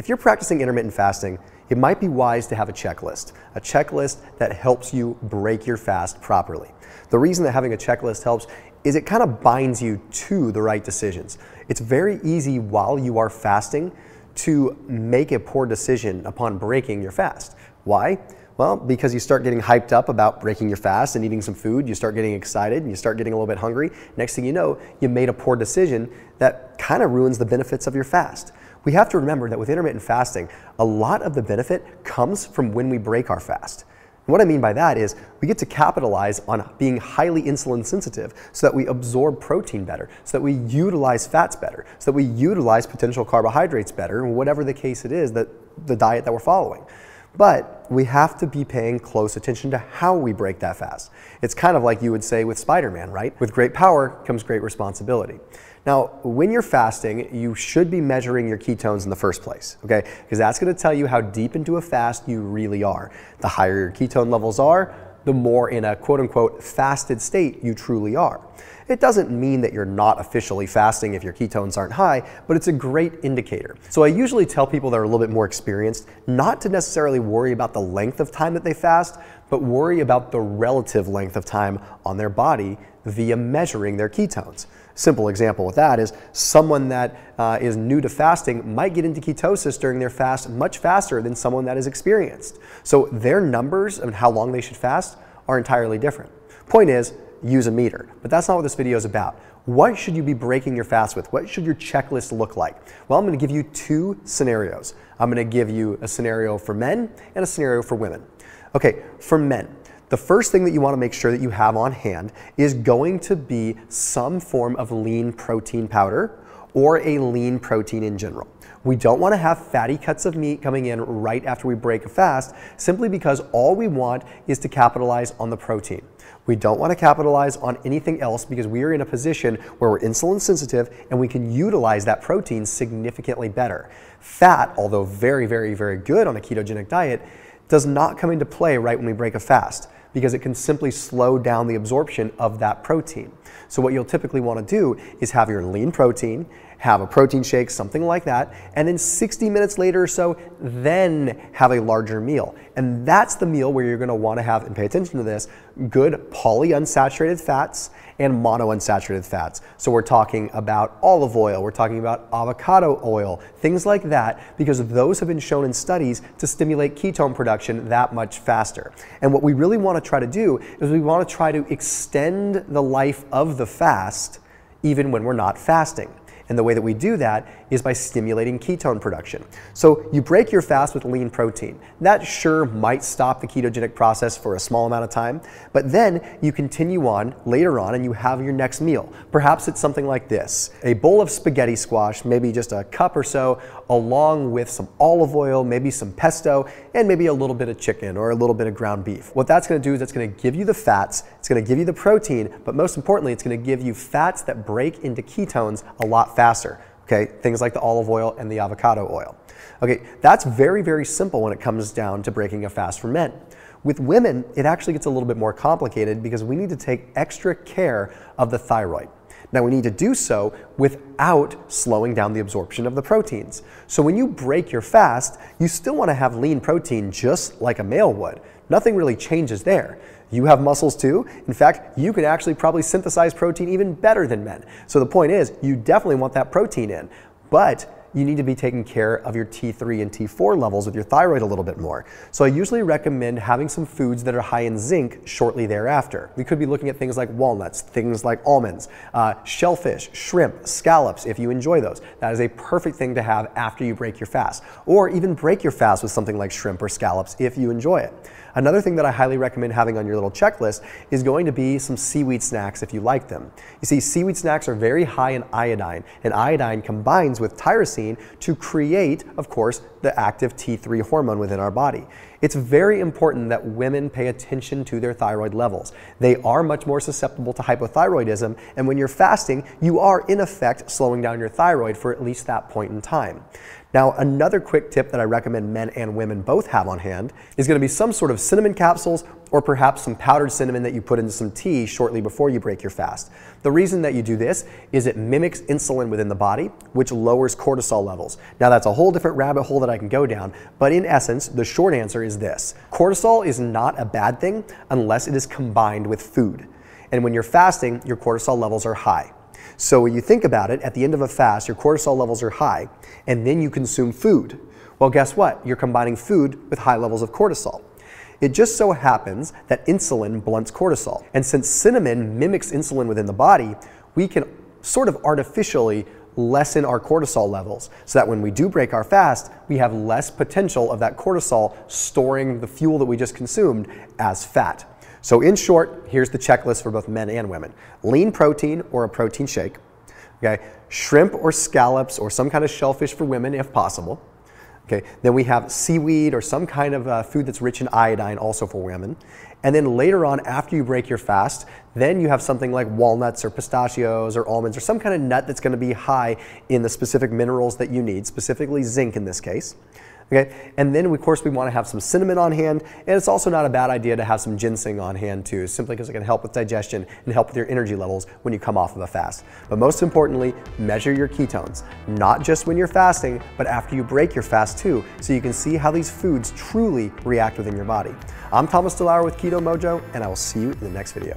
If you're practicing intermittent fasting, it might be wise to have a checklist, a checklist that helps you break your fast properly. The reason that having a checklist helps is it kind of binds you to the right decisions. It's very easy while you are fasting to make a poor decision upon breaking your fast. Why? Well, because you start getting hyped up about breaking your fast and eating some food, you start getting excited and you start getting a little bit hungry. Next thing you know, you made a poor decision that kind of ruins the benefits of your fast. We have to remember that with intermittent fasting, a lot of the benefit comes from when we break our fast. And what I mean by that is we get to capitalize on being highly insulin sensitive so that we absorb protein better, so that we utilize fats better, so that we utilize potential carbohydrates better, whatever the case it is that the diet that we're following. But we have to be paying close attention to how we break that fast. It's kind of like you would say with Spider Man, right? With great power comes great responsibility. Now, when you're fasting, you should be measuring your ketones in the first place, okay? Because that's gonna tell you how deep into a fast you really are. The higher your ketone levels are, the more in a quote unquote fasted state you truly are. It doesn't mean that you're not officially fasting if your ketones aren't high, but it's a great indicator. So I usually tell people that are a little bit more experienced not to necessarily worry about the length of time that they fast, but worry about the relative length of time on their body via measuring their ketones. Simple example with that is someone that uh, is new to fasting might get into ketosis during their fast much faster than someone that is experienced. So their numbers and how long they should fast are entirely different. Point is, use a meter, but that's not what this video is about. What should you be breaking your fast with? What should your checklist look like? Well, I'm going to give you two scenarios. I'm going to give you a scenario for men and a scenario for women. Okay, for men, the first thing that you want to make sure that you have on hand is going to be some form of lean protein powder or a lean protein in general. We don't want to have fatty cuts of meat coming in right after we break a fast simply because all we want is to capitalize on the protein. We don't want to capitalize on anything else because we are in a position where we're insulin sensitive and we can utilize that protein significantly better. Fat, although very, very, very good on a ketogenic diet, does not come into play right when we break a fast because it can simply slow down the absorption of that protein. So what you'll typically want to do is have your lean protein have a protein shake, something like that, and then 60 minutes later or so, then have a larger meal. And that's the meal where you're gonna wanna have, and pay attention to this, good polyunsaturated fats and monounsaturated fats. So we're talking about olive oil, we're talking about avocado oil, things like that, because those have been shown in studies to stimulate ketone production that much faster. And what we really wanna try to do is we wanna try to extend the life of the fast even when we're not fasting. And the way that we do that is by stimulating ketone production. So you break your fast with lean protein. That sure might stop the ketogenic process for a small amount of time, but then you continue on later on and you have your next meal. Perhaps it's something like this a bowl of spaghetti squash, maybe just a cup or so, along with some olive oil, maybe some pesto, and maybe a little bit of chicken or a little bit of ground beef. What that's gonna do is it's gonna give you the fats, it's gonna give you the protein, but most importantly, it's gonna give you fats that break into ketones a lot faster faster. Okay, things like the olive oil and the avocado oil. Okay, that's very, very simple when it comes down to breaking a fast for men. With women, it actually gets a little bit more complicated because we need to take extra care of the thyroid. Now, we need to do so without slowing down the absorption of the proteins. So, when you break your fast, you still want to have lean protein just like a male would. Nothing really changes there. You have muscles too. In fact, you could actually probably synthesize protein even better than men. So the point is, you definitely want that protein in, but you need to be taking care of your T3 and T4 levels with your thyroid a little bit more. So I usually recommend having some foods that are high in zinc shortly thereafter. We could be looking at things like walnuts, things like almonds, uh, shellfish, shrimp, scallops, if you enjoy those. That is a perfect thing to have after you break your fast, or even break your fast with something like shrimp or scallops if you enjoy it. Another thing that I highly recommend having on your little checklist is going to be some seaweed snacks if you like them. You see, seaweed snacks are very high in iodine, and iodine combines with tyrosine to create, of course, the active T3 hormone within our body. It's very important that women pay attention to their thyroid levels. They are much more susceptible to hypothyroidism, and when you're fasting, you are in effect slowing down your thyroid for at least that point in time. Now, another quick tip that I recommend men and women both have on hand is going to be some sort of cinnamon capsules or perhaps some powdered cinnamon that you put into some tea shortly before you break your fast. The reason that you do this is it mimics insulin within the body, which lowers cortisol levels. Now, that's a whole different rabbit hole that I can go down, but in essence, the short answer is is this cortisol is not a bad thing unless it is combined with food. And when you're fasting, your cortisol levels are high. So when you think about it, at the end of a fast, your cortisol levels are high, and then you consume food. Well, guess what? You're combining food with high levels of cortisol. It just so happens that insulin blunts cortisol. And since cinnamon mimics insulin within the body, we can sort of artificially lessen our cortisol levels so that when we do break our fast, we have less potential of that cortisol storing the fuel that we just consumed as fat. So, in short, here's the checklist for both men and women lean protein or a protein shake, okay? shrimp or scallops or some kind of shellfish for women if possible, Okay, then we have seaweed or some kind of uh, food that's rich in iodine also for women. And then later on, after you break your fast, then you have something like walnuts or pistachios or almonds or some kind of nut that's going to be high in the specific minerals that you need, specifically zinc in this case. Okay, and then of course we want to have some cinnamon on hand, and it's also not a bad idea to have some ginseng on hand too, simply because it can help with digestion and help with your energy levels when you come off of a fast. But most importantly, measure your ketones, not just when you're fasting, but after you break your fast too, so you can see how these foods truly react within your body. I'm Thomas DeLauer with Keto Mojo, and I will see you in the next video.